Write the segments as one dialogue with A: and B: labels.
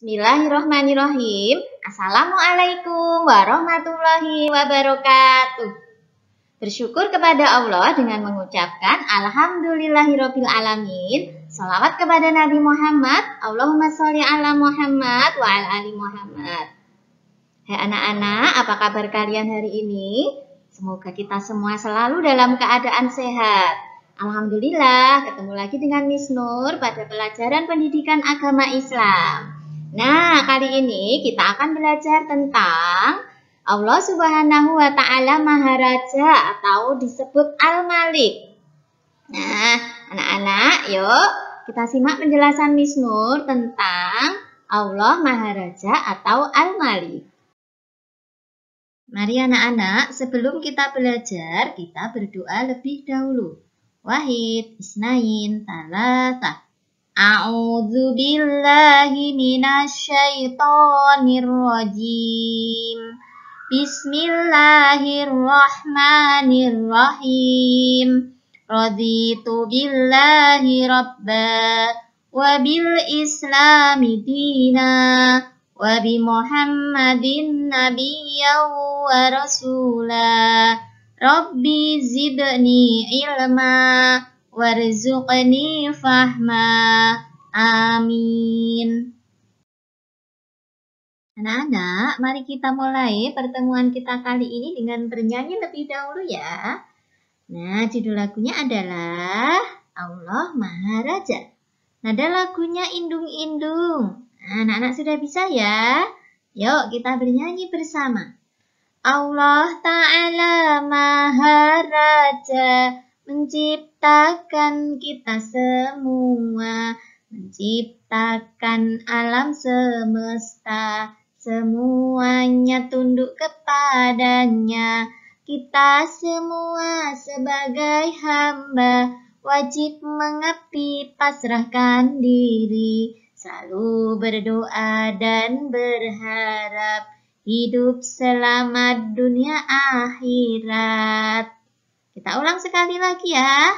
A: Bismillahirrahmanirrahim. Assalamualaikum warahmatullahi wabarakatuh. Bersyukur kepada Allah dengan mengucapkan Alhamdulillahirabbil alamin. Salawat kepada Nabi Muhammad. Allahumma sholli ala Muhammad wa ala ali Muhammad. Hai anak-anak, apa kabar kalian hari ini? Semoga kita semua selalu dalam keadaan sehat. Alhamdulillah, ketemu lagi dengan Miss Nur pada pelajaran pendidikan agama Islam. Nah, kali ini kita akan belajar tentang Allah Subhanahu wa taala Maharaja atau disebut Al-Malik. Nah, anak-anak, yuk kita simak penjelasan Miss tentang Allah Maharaja atau Al-Malik. Mari anak-anak, sebelum kita belajar, kita berdoa lebih dahulu. Wahid, Isnain, Talatah. A'udzu billahi minasyaitonir rajim. Bismillahirrahmanirrahim. Raditu billahi rabba wa bil islami dina wa bi Muhammadin nabiyyan wa rasula. Rabbi zidni ilma warzuqni fahma. Amin. Anak-anak, mari kita mulai pertemuan kita kali ini dengan bernyanyi lebih dahulu ya. Nah, judul lagunya adalah Allah Maharaja. Nada lagunya indung-indung. Anak-anak sudah bisa ya? Yuk kita bernyanyi bersama. Allah Ta'ala Maharaja. Raja menciptakan kita semua, menciptakan alam semesta, semuanya tunduk kepadanya. Kita semua sebagai hamba wajib mengabdi pasrahkan diri, selalu berdoa dan berharap hidup selamat dunia akhirat. Kita ulang sekali lagi ya.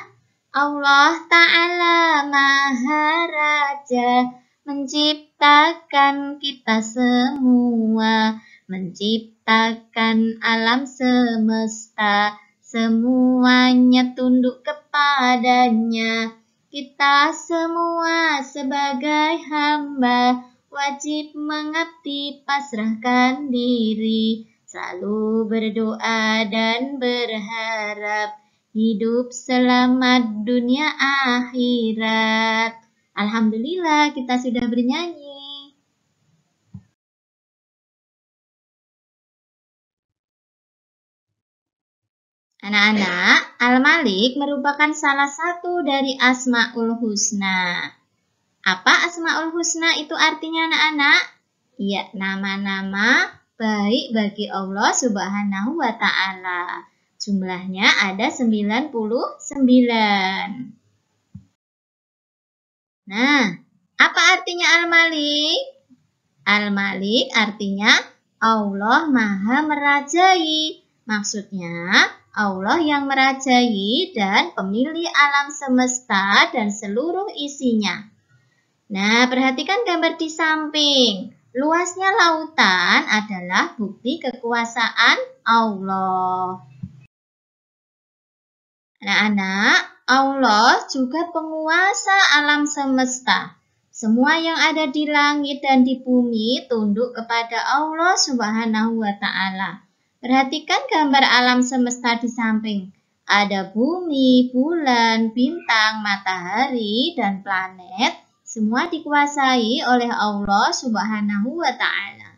A: Allah Ta'ala Maharaja menciptakan kita semua, menciptakan alam semesta, semuanya tunduk kepadanya. Kita semua sebagai hamba wajib mengabdi pasrahkan diri Selalu berdoa dan berharap hidup selamat dunia akhirat. Alhamdulillah kita sudah bernyanyi. Anak-anak, Al-Malik merupakan salah satu dari Asma'ul Husna. Apa Asma'ul Husna itu artinya anak-anak? Iya, nama-nama baik bagi Allah Subhanahu wa taala. Jumlahnya ada 99. Nah, apa artinya al-Malik? Al-Malik artinya Allah Maha Merajai. Maksudnya, Allah yang merajai dan pemilih alam semesta dan seluruh isinya. Nah, perhatikan gambar di samping. Luasnya lautan adalah bukti kekuasaan Allah. Nah, anak Allah juga penguasa alam semesta. Semua yang ada di langit dan di bumi tunduk kepada Allah Subhanahu wa taala. Perhatikan gambar alam semesta di samping. Ada bumi, bulan, bintang, matahari, dan planet semua dikuasai oleh Allah Subhanahu wa taala.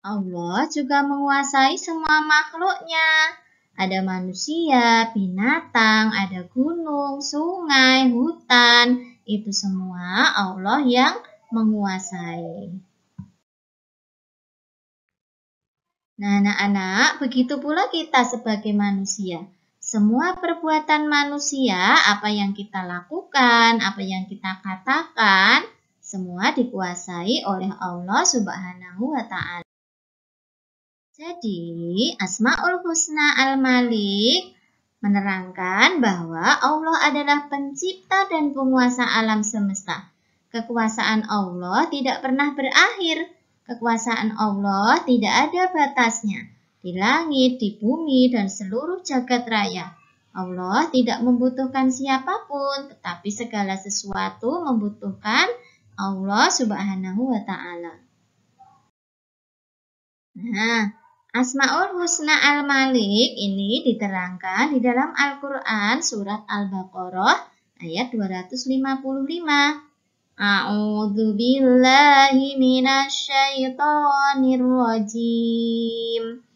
A: Allah juga menguasai semua makhluknya. Ada manusia, binatang, ada gunung, sungai, hutan. Itu semua Allah yang menguasai. Nah, anak-anak, begitu pula kita sebagai manusia. Semua perbuatan manusia, apa yang kita lakukan, apa yang kita katakan, semua dikuasai oleh Allah Subhanahu wa taala. Jadi, Asmaul Husna Al-Malik menerangkan bahwa Allah adalah pencipta dan penguasa alam semesta. Kekuasaan Allah tidak pernah berakhir. Kekuasaan Allah tidak ada batasnya di langit, di bumi, dan seluruh jagat raya. Allah tidak membutuhkan siapapun, tetapi segala sesuatu membutuhkan Allah Subhanahu wa Ta'ala. Nah, Asmaul Husna Al-Malik ini diterangkan di dalam Al-Quran Surat Al-Baqarah ayat 255. A'udzu billahi minasyaitonir rajim.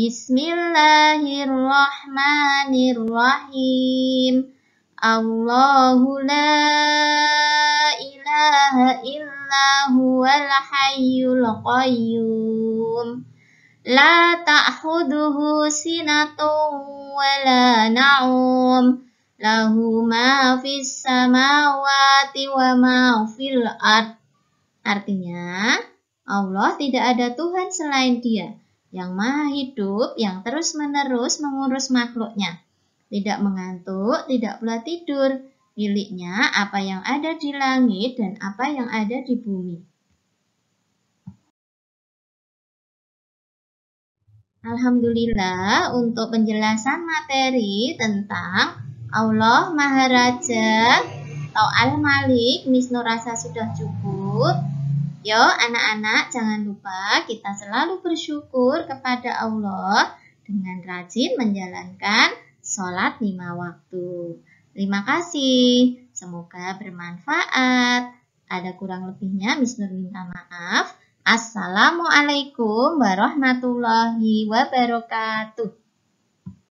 A: Bismillahirrahmanirrahim. Allahu la ilaha illa huwal hayyul qayyum. La ta'khuduhu sinatun wa la na'um. Lahu ma fis samawati wa ma fil ard. Artinya, Allah tidak ada Tuhan selain Dia yang maha hidup, yang terus-menerus mengurus makhluknya. Tidak mengantuk, tidak pula tidur. Miliknya apa yang ada di langit dan apa yang ada di bumi. Alhamdulillah untuk penjelasan materi tentang Allah Maharaja atau Al-Malik Misnurasa sudah cukup. Yo, anak-anak jangan lupa kita selalu bersyukur kepada Allah dengan rajin menjalankan sholat lima waktu. Terima kasih, semoga bermanfaat. Ada kurang lebihnya Miss Nur minta maaf. Assalamualaikum warahmatullahi wabarakatuh.